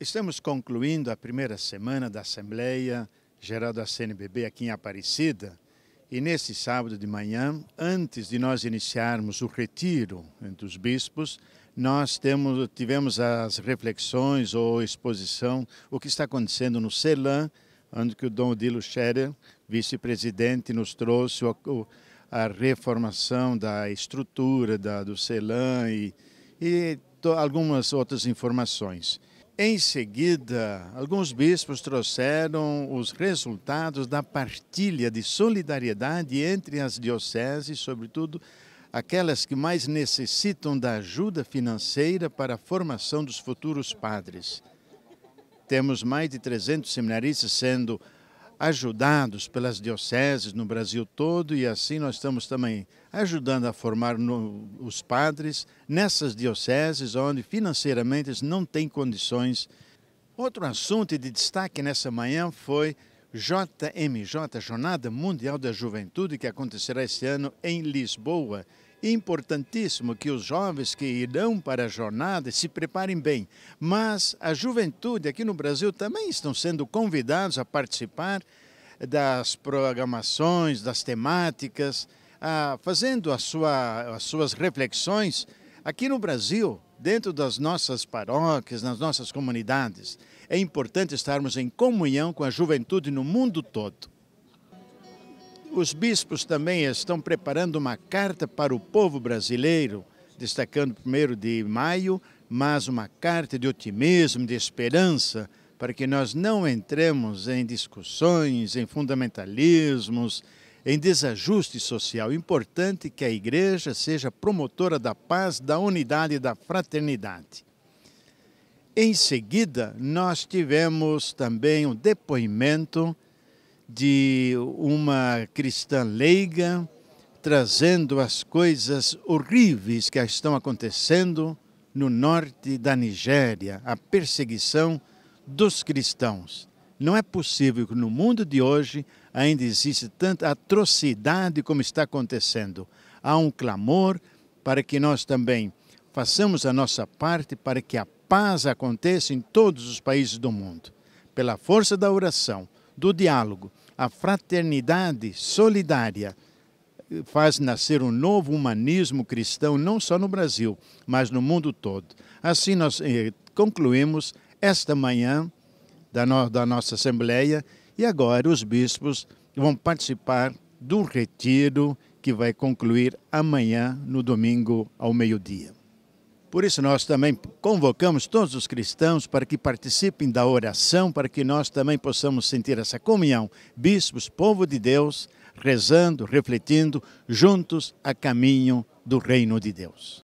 Estamos concluindo a primeira semana da Assembleia Geral da CNBB aqui em Aparecida. E neste sábado de manhã, antes de nós iniciarmos o retiro entre né, os bispos, nós temos, tivemos as reflexões ou exposição, o que está acontecendo no CELAM, onde que o Dom Odilo Scherer, vice-presidente, nos trouxe a, reformação da estrutura da, do CELAM e, e to, algumas outras informações. Em seguida, alguns bispos trouxeram os resultados da partilha de solidariedade entre as dioceses, sobretudo aquelas que mais necessitam da ajuda financeira para a formação dos futuros padres. Temos mais de 300 seminaristas sendo ajudados pelas dioceses no Brasil todo e assim nós estamos também ajudando a formar no, os padres nessas dioceses onde financeiramente eles não têm condições. Outro assunto de destaque nessa manhã foi JMJ, Jornada Mundial da Juventude, que acontecerá esse ano em Lisboa importantíssimo que os jovens que irão para a jornada se preparem bem, mas a juventude aqui no Brasil também estão sendo convidados a participar das programações, das temáticas, a, fazendo a sua, as suas reflexões aqui no Brasil, dentro das nossas paróquias, nas nossas comunidades. É importante estarmos em comunhão com a juventude no mundo todo. Os bispos também estão preparando uma carta para o povo brasileiro, destacando o primeiro de maio, mas uma carta de otimismo, de esperança, para que nós não entremos em discussões, em fundamentalismos, em desajuste social. Importante que a igreja seja promotora da paz, da unidade e da fraternidade. Em seguida, nós tivemos também um depoimento de uma cristã leiga, trazendo as coisas horríveis que estão acontecendo no norte da Nigéria, a perseguição dos cristãos. Não é possível que no mundo de hoje ainda exista tanta atrocidade como está acontecendo. Há um clamor para que nós também façamos a nossa parte para que a paz aconteça em todos os países do mundo. Pela força da oração, do diálogo. A fraternidade solidária eh, faz nascer um novo humanismo cristão, não só no Brasil, mas no mundo todo. Assim, nós eh, concluímos esta manhã da, no, da nossa Assembleia e agora os bispos vão participar do retiro que vai concluir amanhã, no domingo, ao meio-dia. Por isso, nós também convocamos todos os cristãos para que participem da oração, para que nós também possamos sentir essa comunhão, bispos, povo de Deus, rezando, refletindo, juntos a caminho do reino de Deus.